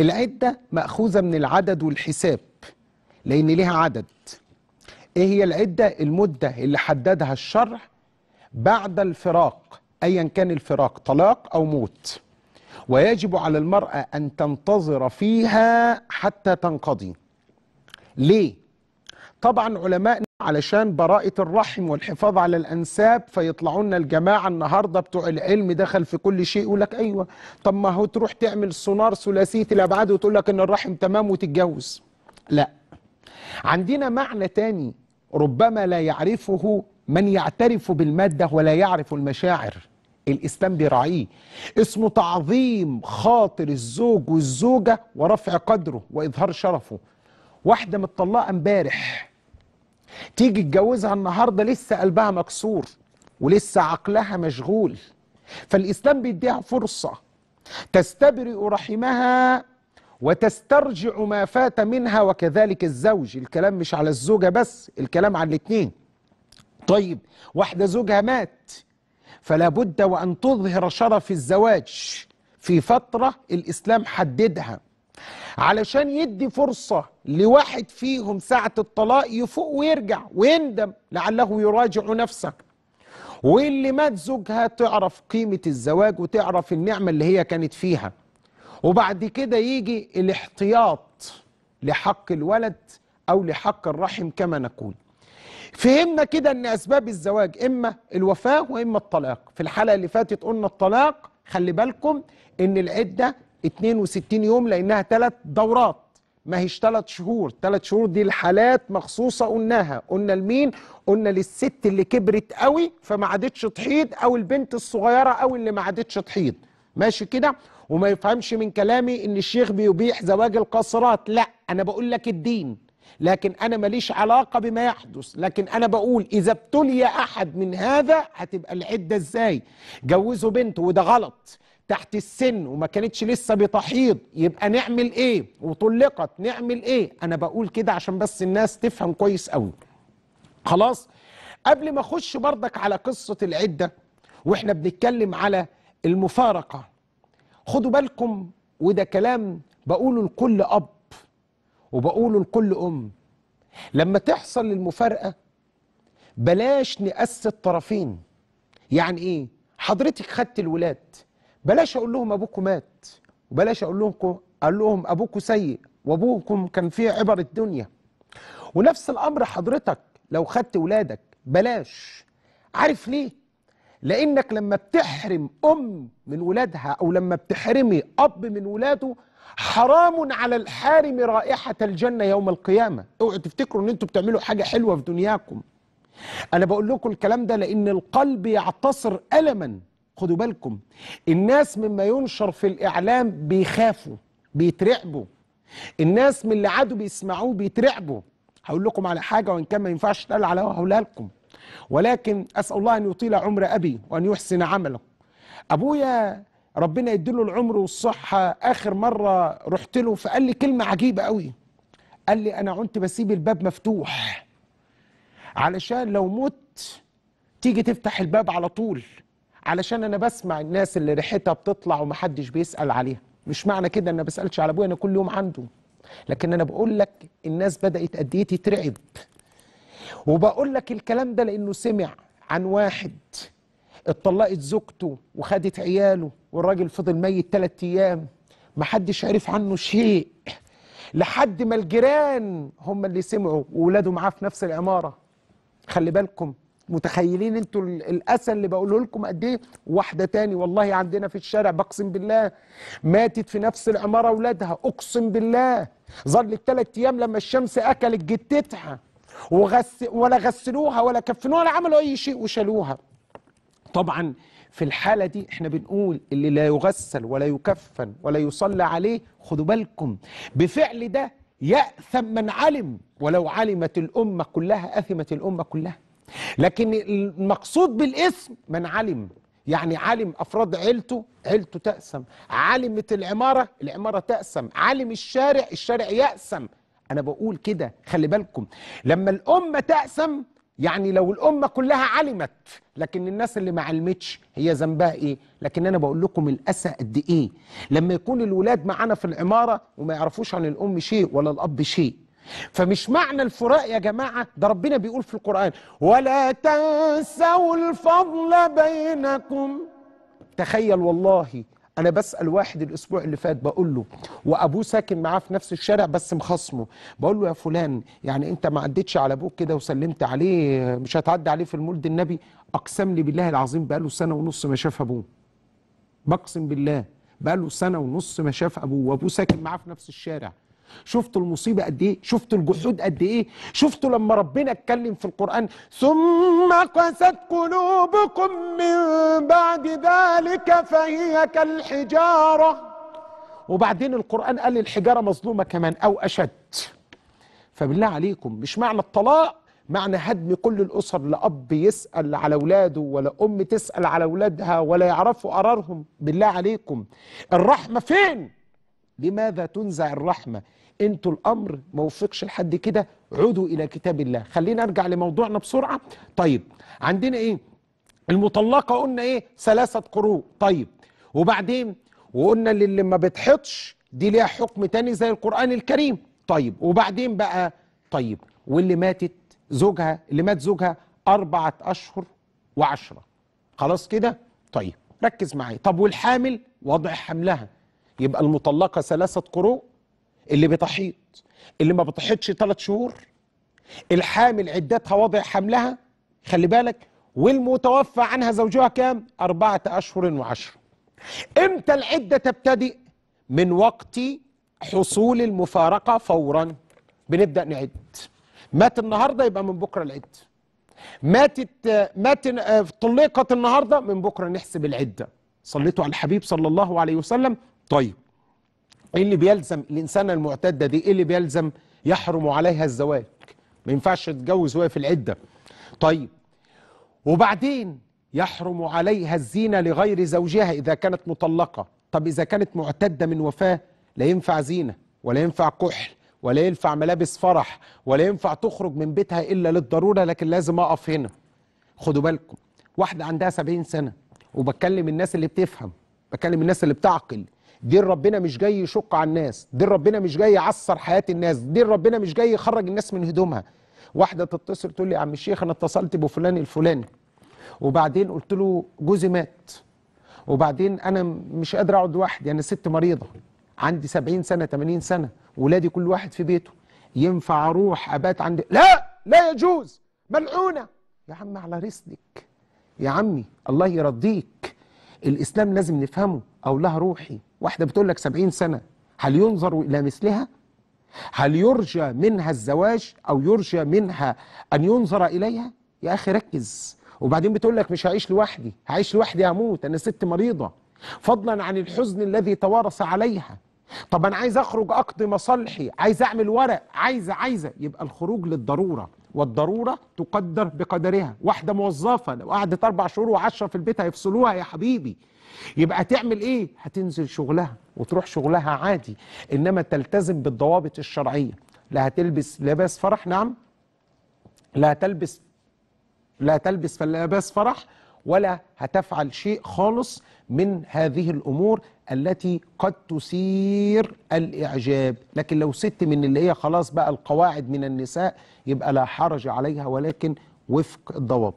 العدة مأخوذة من العدد والحساب لأن ليها عدد إيه هي العدة المدة اللي حددها الشرع بعد الفراق أيا كان الفراق طلاق أو موت ويجب على المرأة أن تنتظر فيها حتى تنقضي ليه؟ طبعا علماء علشان براءة الرحم والحفاظ على الأنساب فيطلعوا لنا الجماعة النهاردة بتوع العلم دخل في كل شيء يقول لك أيوة طب ما هو تروح تعمل سونار ثلاثية الأبعاد وتقول لك إن الرحم تمام وتتجوز لا عندنا معنى تاني ربما لا يعرفه من يعترف بالمادة ولا يعرف المشاعر الإسلام بيراعيه اسمه تعظيم خاطر الزوج والزوجة ورفع قدره وإظهار شرفه واحدة متطلقة امبارح تيجي تجوزها النهارده لسه قلبها مكسور ولسه عقلها مشغول فالإسلام بيديها فرصة تستبرئ رحمها وتسترجع ما فات منها وكذلك الزوج الكلام مش على الزوجة بس الكلام على الاتنين طيب واحدة زوجها مات فلا بد وأن تظهر شرف الزواج في فترة الإسلام حددها علشان يدي فرصة لواحد فيهم ساعة الطلاق يفوق ويرجع ويندم لعله يراجع نفسه واللي مات زوجها تعرف قيمة الزواج وتعرف النعمة اللي هي كانت فيها وبعد كده يجي الاحتياط لحق الولد أو لحق الرحم كما نقول فهمنا كده ان اسباب الزواج اما الوفاه واما الطلاق في الحلقه اللي فاتت قلنا الطلاق خلي بالكم ان العده 62 يوم لانها ثلاث دورات ما هيش ثلاث شهور ثلاث شهور دي الحالات مخصوصة قلناها قلنا لمين قلنا للست اللي كبرت قوي فما عادتش تحيض او البنت الصغيرة قوي اللي ما عادتش تحيض ماشي كده وما يفهمش من كلامي ان الشيخ بيبيح زواج القاصرات لا انا بقول لك الدين لكن انا ماليش علاقه بما يحدث لكن انا بقول اذا ابتلي احد من هذا هتبقى العده ازاي جوزوا بنته وده غلط تحت السن وما كانتش لسه بتحيض يبقى نعمل ايه وطلقت نعمل ايه انا بقول كده عشان بس الناس تفهم كويس قوي خلاص قبل ما اخش برضك على قصه العده واحنا بنتكلم على المفارقه خدوا بالكم وده كلام بقوله لكل اب وبقوله لكل ام لما تحصل المفارقه بلاش نقسي الطرفين يعني ايه حضرتك خدت الولاد بلاش اقول لهم ابوكم مات وبلاش اقول لهم اقول لهم ابوكم سيء وابوكم كان فيه عبر الدنيا ونفس الامر حضرتك لو خدت ولادك بلاش عارف ليه لانك لما بتحرم ام من ولادها او لما بتحرمي اب من ولاده حرام على الحارم رائحه الجنه يوم القيامه اوعوا تفتكروا ان انتوا بتعملوا حاجه حلوه في دنياكم انا بقول لكم الكلام ده لان القلب يعتصر الما خدوا بالكم الناس مما ينشر في الإعلام بيخافوا بيترعبوا الناس من اللي عادوا بيسمعوه بيترعبوا هقول لكم على حاجة وإن كان ما ينفعش تقال على هقولها لكم ولكن أسأل الله أن يطيل عمر أبي وأن يحسن عمله أبويا ربنا يديله العمر والصحة آخر مرة رحت له فقال لي كلمة عجيبة قوي قال لي أنا عنت بسيب الباب مفتوح علشان لو مت تيجي تفتح الباب على طول علشان انا بسمع الناس اللي ريحتها بتطلع ومحدش بيسال عليها مش معنى كده ان انا بسالش على ابويا انا كل يوم عنده لكن انا بقول لك الناس بدات قد ايه تترعب وبقول لك الكلام ده لانه سمع عن واحد اتطلقت زوجته وخدت عياله والراجل فضل ميت ثلاث ايام محدش عرف عنه شيء لحد ما الجيران هم اللي سمعوا وولاده معاه في نفس العماره خلي بالكم متخيلين انتوا الاسى اللي بقوله لكم قد ايه واحده تاني والله عندنا في الشارع بقسم بالله ماتت في نفس العماره اولادها اقسم بالله ظلت ثلاث ايام لما الشمس اكلت جتتها وغس ولا غسلوها ولا كفنوها ولا عملوا اي شيء وشالوها طبعا في الحالة دي احنا بنقول اللي لا يغسل ولا يكفن ولا يصلى عليه خدوا بالكم بفعل ده يأثم من علم ولو علمت الأمة كلها أثمت الأمة كلها لكن المقصود بالاسم من علم يعني علم افراد عيلته عيلته تقسم علمت العمارة العمارة تقسم علم الشارع الشارع يقسم انا بقول كده خلي بالكم لما الامة تقسم يعني لو الامة كلها علمت لكن الناس اللي ما علمتش هي ذنبها ايه لكن انا بقول لكم الاسى قد ايه لما يكون الولاد معانا في العمارة وما يعرفوش عن الام شيء ولا الاب شيء فمش معنى الفراق يا جماعة ده ربنا بيقول في القرآن ولا تنسوا الفضل بينكم تخيل والله أنا بسأل واحد الأسبوع اللي فات بقول له وأبوه ساكن معاه في نفس الشارع بس مخصمه بقول له يا فلان يعني أنت ما عدتش على أبوك كده وسلمت عليه مش هتعدي عليه في المولد النبي أقسم لي بالله العظيم بقاله سنة ونص ما شاف أبوه بقسم بالله بقاله سنة ونص ما شاف أبوه وأبوه ساكن معاه في نفس الشارع شفتوا المصيبة قد إيه شفتوا الجحود قد إيه شفتوا لما ربنا اتكلم في القرآن ثم قست قلوبكم من بعد ذلك فهي كالحجارة وبعدين القرآن قال الحجارة مظلومة كمان أو أشد فبالله عليكم مش معنى الطلاق معنى هدم كل الأسر لا أب يسأل على أولاده ولا أم تسأل على أولادها ولا يعرفوا قرارهم بالله عليكم الرحمة فين؟ لماذا تنزع الرحمة انتوا الامر ما وفقش لحد كده عودوا الى كتاب الله خلينا ارجع لموضوعنا بسرعة طيب عندنا ايه المطلقة قلنا ايه ثلاثة قروء طيب وبعدين وقلنا للي ما بتحطش دي ليها حكم تاني زي القرآن الكريم طيب وبعدين بقى طيب واللي ماتت زوجها اللي مات زوجها أربعة أشهر وعشرة خلاص كده طيب ركز معايا طب والحامل وضع حملها يبقى المطلقة ثلاثة قروء اللي بتحيط اللي ما بتحيطش ثلاث شهور الحامل عدتها وضع حملها خلي بالك والمتوفى عنها زوجها كام؟ أربعة أشهر وعشرة إمتى العدة تبتدئ؟ من وقت حصول المفارقة فورا بنبدأ نعد مات النهاردة يبقى من بكرة العد ماتت مات آه، طلقت النهاردة من بكرة نحسب العدة صليتوا على الحبيب صلى الله عليه وسلم طيب ايه اللي بيلزم الانسانه المعتده دي ايه اللي بيلزم يحرم عليها الزواج ما ينفعش تتجوز وهي في العده طيب وبعدين يحرم عليها الزينه لغير زوجها اذا كانت مطلقه طب اذا كانت معتده من وفاه لا ينفع زينه ولا ينفع كحل ولا ينفع ملابس فرح ولا ينفع تخرج من بيتها الا للضروره لكن لازم اقف هنا خدوا بالكم واحده عندها 70 سنه وبتكلم الناس اللي بتفهم بكلم الناس اللي بتعقل دين ربنا مش جاي يشق على الناس دين ربنا مش جاي يعصر حياة الناس دين ربنا مش جاي يخرج الناس من هدومها واحدة تتصل تقول لي يا عم الشيخ أنا اتصلت بفلان الفلاني وبعدين قلت له جوزي مات وبعدين أنا مش قادر أقعد لوحدي أنا ست مريضة عندي 70 سنة 80 سنة ولادي كل واحد في بيته ينفع أروح أبات عند لا لا يجوز ملعونة يا عم على رسلك يا عمي الله يرضيك الإسلام لازم نفهمه أو لها روحي واحدة بتقول لك سبعين سنة هل ينظر إلى مثلها؟ هل يرجى منها الزواج أو يرجى منها أن ينظر إليها؟ يا أخي ركز وبعدين بتقول لك مش هعيش لوحدي هعيش لوحدي أموت أنا ست مريضة فضلا عن الحزن الذي توارث عليها طب انا عايز اخرج اقضي مصالحي عايز اعمل ورق عايزه عايزه يبقى الخروج للضروره والضروره تقدر بقدرها واحده موظفه لو قعدت اربع شهور وعشره في البيت هيفصلوها يا حبيبي يبقى تعمل ايه هتنزل شغلها وتروح شغلها عادي انما تلتزم بالضوابط الشرعيه لا هتلبس لباس فرح نعم لا تلبس لا تلبس فلباس فرح ولا هتفعل شيء خالص من هذه الأمور التي قد تثير الإعجاب لكن لو ست من اللي هي خلاص بقى القواعد من النساء يبقى لا حرج عليها ولكن وفق الضوابط